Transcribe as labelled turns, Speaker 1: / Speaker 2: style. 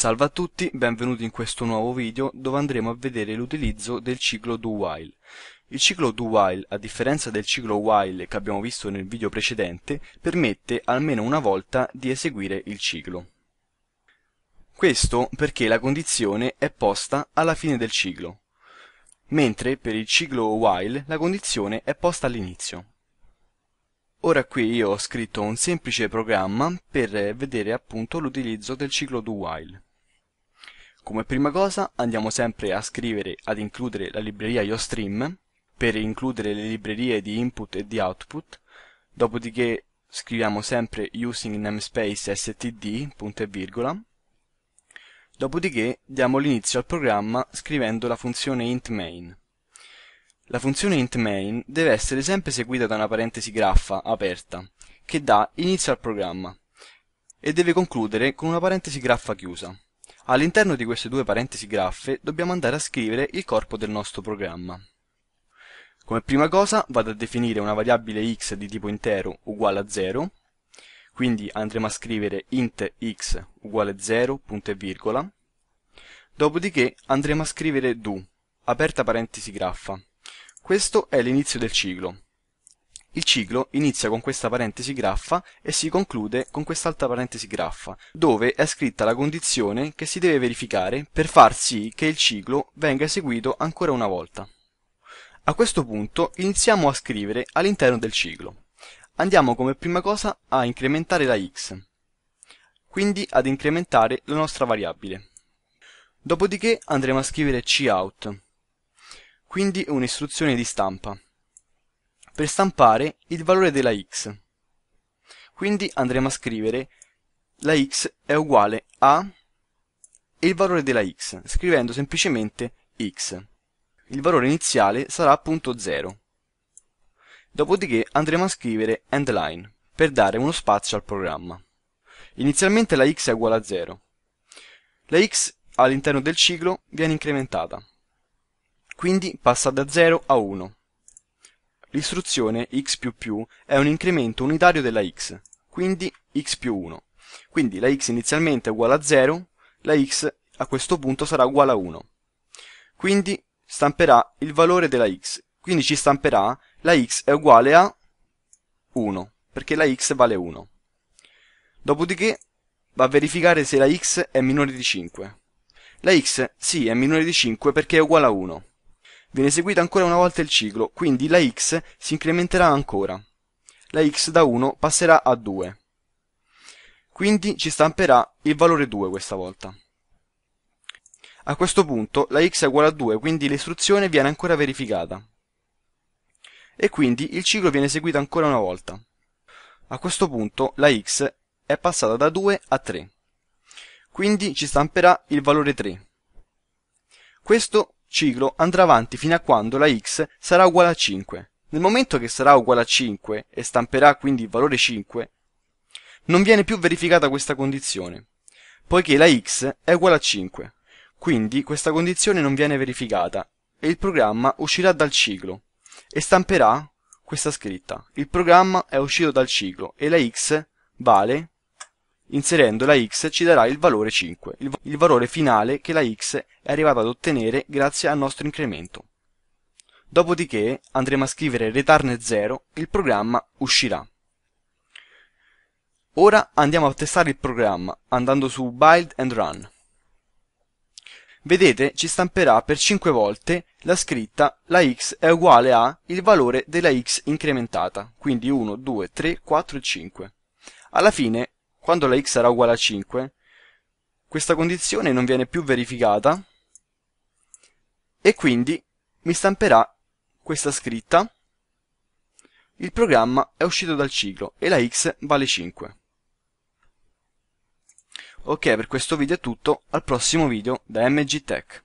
Speaker 1: Salve a tutti, benvenuti in questo nuovo video dove andremo a vedere l'utilizzo del ciclo do while. Il ciclo do while, a differenza del ciclo while che abbiamo visto nel video precedente, permette almeno una volta di eseguire il ciclo. Questo perché la condizione è posta alla fine del ciclo, mentre per il ciclo while la condizione è posta all'inizio. Ora qui io ho scritto un semplice programma per vedere appunto l'utilizzo del ciclo do while. Come prima cosa andiamo sempre a scrivere ad includere la libreria IoStream per includere le librerie di input e di output, dopodiché scriviamo sempre using namespace std, punto e virgola, dopodiché diamo l'inizio al programma scrivendo la funzione int main. La funzione int main deve essere sempre seguita da una parentesi graffa aperta, che dà inizio al programma, e deve concludere con una parentesi graffa chiusa. All'interno di queste due parentesi graffe dobbiamo andare a scrivere il corpo del nostro programma. Come prima cosa vado a definire una variabile x di tipo intero uguale a 0, quindi andremo a scrivere int x uguale 0, punto e virgola, dopodiché andremo a scrivere do, aperta parentesi graffa. Questo è l'inizio del ciclo, il ciclo inizia con questa parentesi graffa e si conclude con quest'altra parentesi graffa, dove è scritta la condizione che si deve verificare per far sì che il ciclo venga eseguito ancora una volta. A questo punto iniziamo a scrivere all'interno del ciclo. Andiamo come prima cosa a incrementare la x, quindi ad incrementare la nostra variabile. Dopodiché andremo a scrivere cout, quindi un'istruzione di stampa per stampare il valore della x. Quindi andremo a scrivere la x è uguale a e il valore della x, scrivendo semplicemente x. Il valore iniziale sarà appunto 0. Dopodiché andremo a scrivere end line, per dare uno spazio al programma. Inizialmente la x è uguale a 0. La x all'interno del ciclo viene incrementata, quindi passa da 0 a 1. L'istruzione x++ è un incremento unitario della x, quindi x più 1. Quindi la x inizialmente è uguale a 0, la x a questo punto sarà uguale a 1. Quindi stamperà il valore della x, quindi ci stamperà la x è uguale a 1, perché la x vale 1. Dopodiché va a verificare se la x è minore di 5. La x sì è minore di 5 perché è uguale a 1. Viene eseguito ancora una volta il ciclo, quindi la x si incrementerà ancora. La x da 1 passerà a 2. Quindi ci stamperà il valore 2 questa volta. A questo punto la x è uguale a 2, quindi l'istruzione viene ancora verificata. E quindi il ciclo viene eseguito ancora una volta. A questo punto la x è passata da 2 a 3. Quindi ci stamperà il valore 3. Questo ciclo andrà avanti fino a quando la x sarà uguale a 5. Nel momento che sarà uguale a 5 e stamperà quindi il valore 5, non viene più verificata questa condizione, poiché la x è uguale a 5. Quindi questa condizione non viene verificata e il programma uscirà dal ciclo e stamperà questa scritta. Il programma è uscito dal ciclo e la x vale Inserendo la x ci darà il valore 5, il valore finale che la x è arrivata ad ottenere grazie al nostro incremento. Dopodiché andremo a scrivere return 0, il programma uscirà. Ora andiamo a testare il programma, andando su Build and Run. Vedete, ci stamperà per 5 volte la scritta la x è uguale a il valore della x incrementata, quindi 1, 2, 3, 4 e 5. Alla fine quando la x sarà uguale a 5, questa condizione non viene più verificata e quindi mi stamperà questa scritta il programma è uscito dal ciclo e la x vale 5. Ok, per questo video è tutto, al prossimo video da MG Tech.